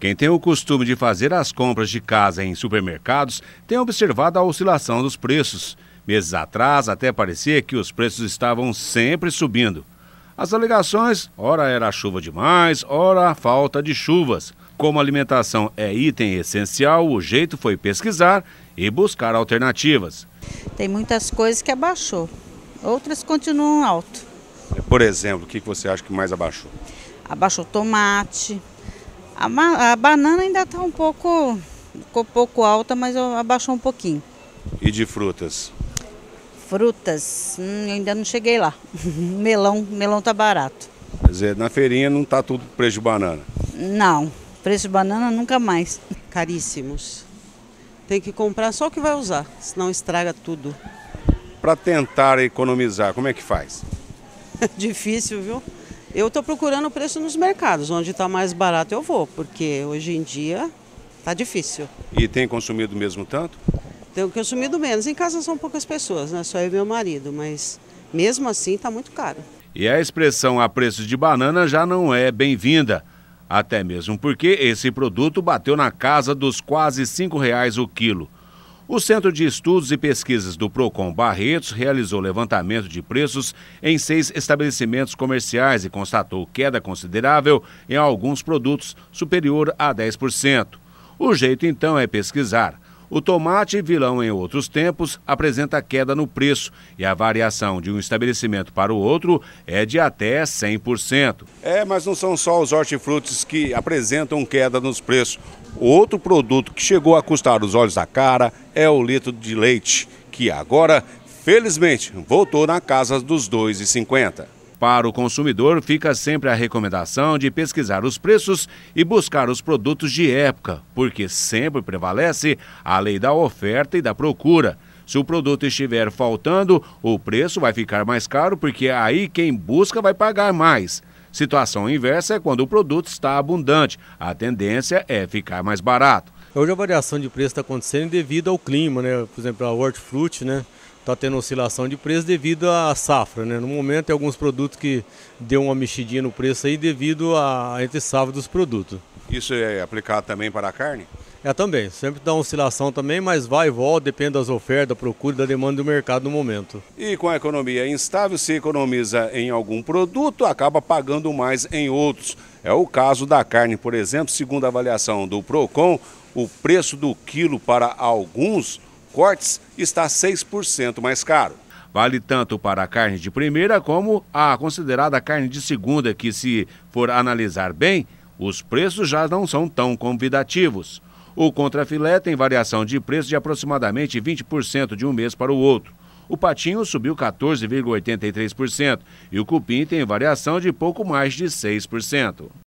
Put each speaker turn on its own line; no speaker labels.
Quem tem o costume de fazer as compras de casa em supermercados tem observado a oscilação dos preços. Meses atrás, até parecia que os preços estavam sempre subindo. As alegações, ora era chuva demais, ora a falta de chuvas. Como alimentação é item essencial, o jeito foi pesquisar e buscar alternativas.
Tem muitas coisas que abaixou, outras continuam alto.
Por exemplo, o que você acha que mais abaixou?
Abaixou tomate, a, a banana ainda está um pouco, um pouco alta, mas abaixou um pouquinho.
E de frutas?
Frutas, hum, ainda não cheguei lá. melão, melão está barato.
Quer dizer, na feirinha não está tudo preço de banana?
Não, preço de banana nunca mais. Caríssimos. Tem que comprar só o que vai usar, senão estraga tudo.
Para tentar economizar, como é que faz?
Difícil, viu? Eu estou procurando o preço nos mercados, onde está mais barato eu vou, porque hoje em dia está difícil.
E tem consumido mesmo tanto?
Tenho consumido menos. Em casa são poucas pessoas, né? só eu e meu marido, mas mesmo assim está muito caro.
E a expressão a preço de banana já não é bem-vinda. Até mesmo porque esse produto bateu na casa dos quase R$ reais o quilo. O Centro de Estudos e Pesquisas do Procon Barretos realizou levantamento de preços em seis estabelecimentos comerciais e constatou queda considerável em alguns produtos, superior a 10%. O jeito então é pesquisar o tomate, vilão em outros tempos, apresenta queda no preço e a variação de um estabelecimento para o outro é de até 100%. É, mas não são só os hortifrutis que apresentam queda nos preços. Outro produto que chegou a custar os olhos da cara é o litro de leite, que agora, felizmente, voltou na casa dos R$ 2,50. Para o consumidor, fica sempre a recomendação de pesquisar os preços e buscar os produtos de época, porque sempre prevalece a lei da oferta e da procura. Se o produto estiver faltando, o preço vai ficar mais caro, porque é aí quem busca vai pagar mais. Situação inversa é quando o produto está abundante, a tendência é ficar mais barato. Hoje a variação de preço está acontecendo devido ao clima, né? Por exemplo, a hortifruti, né? Está tendo oscilação de preço devido à safra, né? No momento tem alguns produtos que deu uma mexidinha no preço aí devido à entre safra dos produtos. Isso é aplicado também para a carne? É, também. Sempre dá uma oscilação também, mas vai e volta, depende das ofertas, da procura e da demanda do mercado no momento. E com a economia instável, se economiza em algum produto, acaba pagando mais em outros. É o caso da carne, por exemplo, segundo a avaliação do PROCON, o preço do quilo para alguns cortes está 6% mais caro. Vale tanto para a carne de primeira como a considerada carne de segunda, que, se for analisar bem, os preços já não são tão convidativos. O contrafilé tem variação de preço de aproximadamente 20% de um mês para o outro. O patinho subiu 14,83% e o cupim tem variação de pouco mais de 6%.